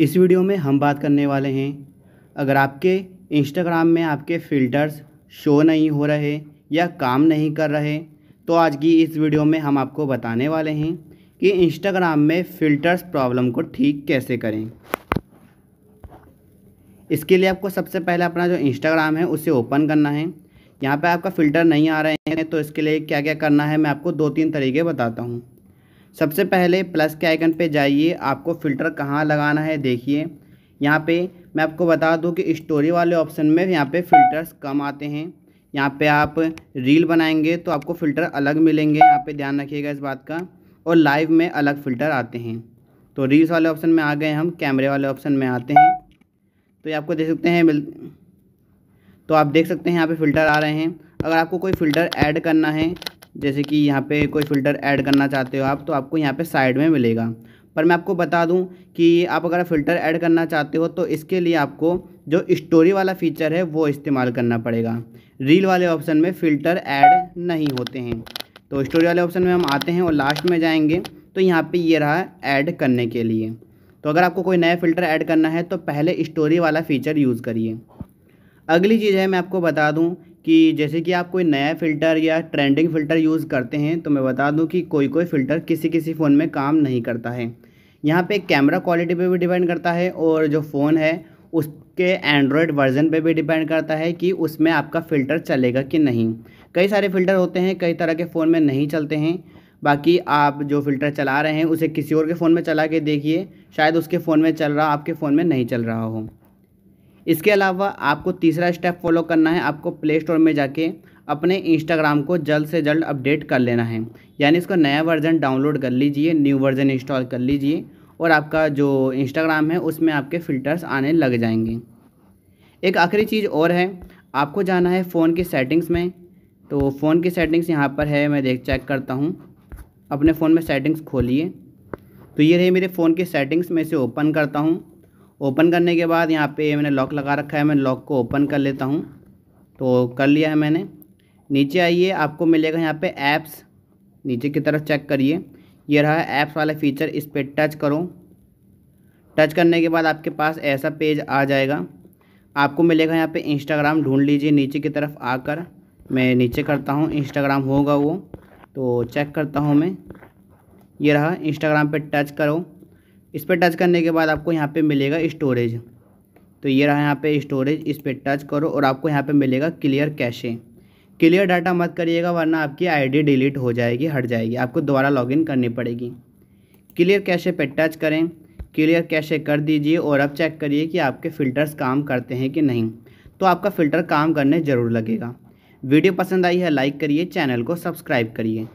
इस वीडियो में हम बात करने वाले हैं अगर आपके इंस्टाग्राम में आपके फ़िल्टर्स शो नहीं हो रहे या काम नहीं कर रहे तो आज की इस वीडियो में हम आपको बताने वाले हैं कि इंस्टाग्राम में फ़िल्टर्स प्रॉब्लम को ठीक कैसे करें इसके लिए आपको सबसे पहले अपना जो इंस्टाग्राम है उसे ओपन करना है यहाँ पे आपका फ़िल्टर नहीं आ रहे हैं तो इसके लिए क्या क्या करना है मैं आपको दो तीन तरीके बताता हूँ सबसे पहले प्लस के आइकन पे जाइए आपको फ़िल्टर कहाँ लगाना है देखिए यहाँ पे मैं आपको बता दूँ कि स्टोरी वाले ऑप्शन में यहाँ पे फ़िल्टर्स कम आते हैं यहाँ पे आप रील बनाएंगे तो आपको फ़िल्टर अलग मिलेंगे यहाँ पे ध्यान रखिएगा इस बात का और लाइव में अलग फ़िल्टर आते हैं तो रील्स वाले ऑप्शन में आ गए हम कैमरे वाले ऑप्शन में आते हैं तो ये आपको देख सकते हैं मिल तो आप देख सकते हैं यहाँ पर फ़िल्टर आ रहे हैं अगर आपको कोई फ़िल्टर ऐड करना है जैसे कि यहाँ पे कोई फ़िल्टर ऐड करना चाहते हो आप तो आपको यहाँ पे साइड में मिलेगा पर मैं आपको बता दूं कि आप अगर फ़िल्टर ऐड करना चाहते हो तो इसके लिए आपको जो स्टोरी वाला फ़ीचर है वो इस्तेमाल करना पड़ेगा रील वाले ऑप्शन में फ़िल्टर ऐड नहीं होते हैं तो स्टोरी वाले ऑप्शन में हम आते हैं और लास्ट में जाएंगे तो यहाँ पर ये रहा ऐड करने के लिए तो अगर आपको कोई नया फ़िल्टर ऐड करना है तो पहले स्टोरी वाला फ़ीचर यूज़ करिए अगली चीज़ है मैं आपको बता दूं कि जैसे कि आप कोई नया फ़िल्टर या ट्रेंडिंग फ़िल्टर यूज़ करते हैं तो मैं बता दूं कि कोई कोई फ़िल्टर किसी किसी फ़ोन में काम नहीं करता है यहाँ पे कैमरा क्वालिटी पे भी डिपेंड करता है और जो फ़ोन है उसके एंड्रॉयड वर्जन पे भी डिपेंड करता है कि उसमें आपका फ़िल्टर चलेगा कि नहीं कई सारे फ़िल्टर होते हैं कई तरह के फ़ोन में नहीं चलते हैं बाकी आप जो फ़िल्टर चला रहे हैं उसे किसी और के फ़ोन में चला के देखिए शायद उसके फ़ोन में चल रहा आपके फ़ोन में नहीं चल रहा हो इसके अलावा आपको तीसरा स्टेप फॉलो करना है आपको प्ले स्टोर में जाके अपने इंस्टाग्राम को जल्द से जल्द अपडेट कर लेना है यानी इसका नया वर्जन डाउनलोड कर लीजिए न्यू वर्जन इंस्टॉल कर लीजिए और आपका जो इंस्टाग्राम है उसमें आपके फ़िल्टर्स आने लग जाएंगे एक आखिरी चीज़ और है आपको जाना है फ़ोन की सेटिंग्स में तो फ़ोन की सेटिंग्स यहाँ पर है मैं देख चेक करता हूँ अपने फ़ोन में सेटिंग्स खोलिए तो ये रही मेरे फ़ोन की सेटिंग्स में इसे ओपन करता हूँ ओपन करने के बाद यहाँ पे मैंने लॉक लगा रखा है मैं लॉक को ओपन कर लेता हूँ तो कर लिया है मैंने नीचे आइए आपको मिलेगा यहाँ पे ऐप्स नीचे की तरफ चेक करिए ये रहा ऐप्स वाला फीचर इस पर टच करो टच करने के बाद आपके पास ऐसा पेज आ जाएगा आपको मिलेगा यहाँ पे इंस्टाग्राम ढूंढ लीजिए नीचे की तरफ आकर मैं नीचे करता हूँ इंस्टाग्राम होगा वो तो चेक करता हूँ मैं ये रहा इंस्टाग्राम पे टच करो इस पर टच करने के बाद आपको यहाँ पे मिलेगा स्टोरेज तो ये रहा यहाँ पे स्टोरेज इस पर टच करो और आपको यहाँ पे मिलेगा क्लियर कैशे क्लियर डाटा मत करिएगा वरना आपकी आईडी डिलीट हो जाएगी हट जाएगी आपको दोबारा लॉगिन करनी पड़ेगी क्लियर कैशे पे टच करें क्लियर कैशे कर दीजिए और अब चेक करिए कि आपके फ़िल्टर्स काम करते हैं कि नहीं तो आपका फ़िल्टर काम करने ज़रूर लगेगा वीडियो पसंद आई है लाइक करिए चैनल को सब्सक्राइब करिए